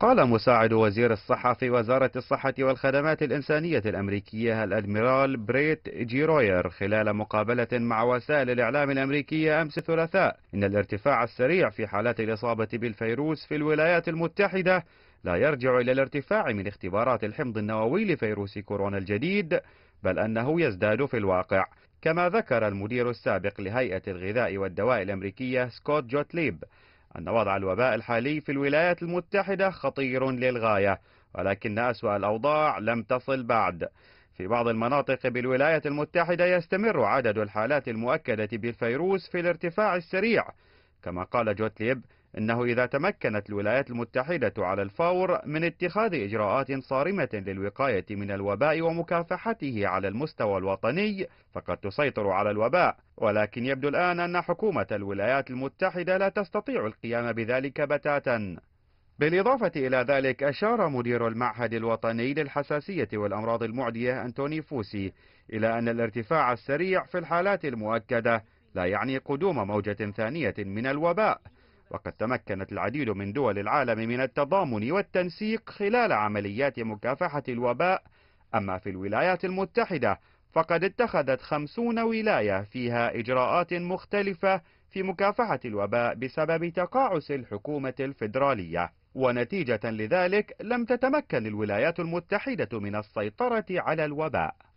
قال مساعد وزير الصحة في وزارة الصحة والخدمات الإنسانية الأمريكية الأدميرال بريت جيروير خلال مقابلة مع وسائل الإعلام الأمريكية أمس الثلاثاء إن الارتفاع السريع في حالات الإصابة بالفيروس في الولايات المتحدة لا يرجع إلى الارتفاع من اختبارات الحمض النووي لفيروس كورونا الجديد بل أنه يزداد في الواقع كما ذكر المدير السابق لهيئة الغذاء والدواء الأمريكية سكوت جوتليب أن وضع الوباء الحالي في الولايات المتحدة خطير للغاية ولكن أسوأ الأوضاع لم تصل بعد في بعض المناطق بالولايات المتحدة يستمر عدد الحالات المؤكدة بالفيروس في الارتفاع السريع كما قال جوتليب انه اذا تمكنت الولايات المتحدة على الفور من اتخاذ اجراءات صارمة للوقاية من الوباء ومكافحته على المستوى الوطني فقد تسيطر على الوباء ولكن يبدو الان ان حكومة الولايات المتحدة لا تستطيع القيام بذلك بتاتا بالإضافة إلى ذلك أشار مدير المعهد الوطني للحساسية والأمراض المعدية أنتوني فوسي إلى أن الارتفاع السريع في الحالات المؤكدة لا يعني قدوم موجة ثانية من الوباء وقد تمكنت العديد من دول العالم من التضامن والتنسيق خلال عمليات مكافحة الوباء أما في الولايات المتحدة فقد اتخذت خمسون ولاية فيها إجراءات مختلفة في مكافحة الوباء بسبب تقاعس الحكومة الفيدرالية ونتيجة لذلك لم تتمكن الولايات المتحدة من السيطرة على الوباء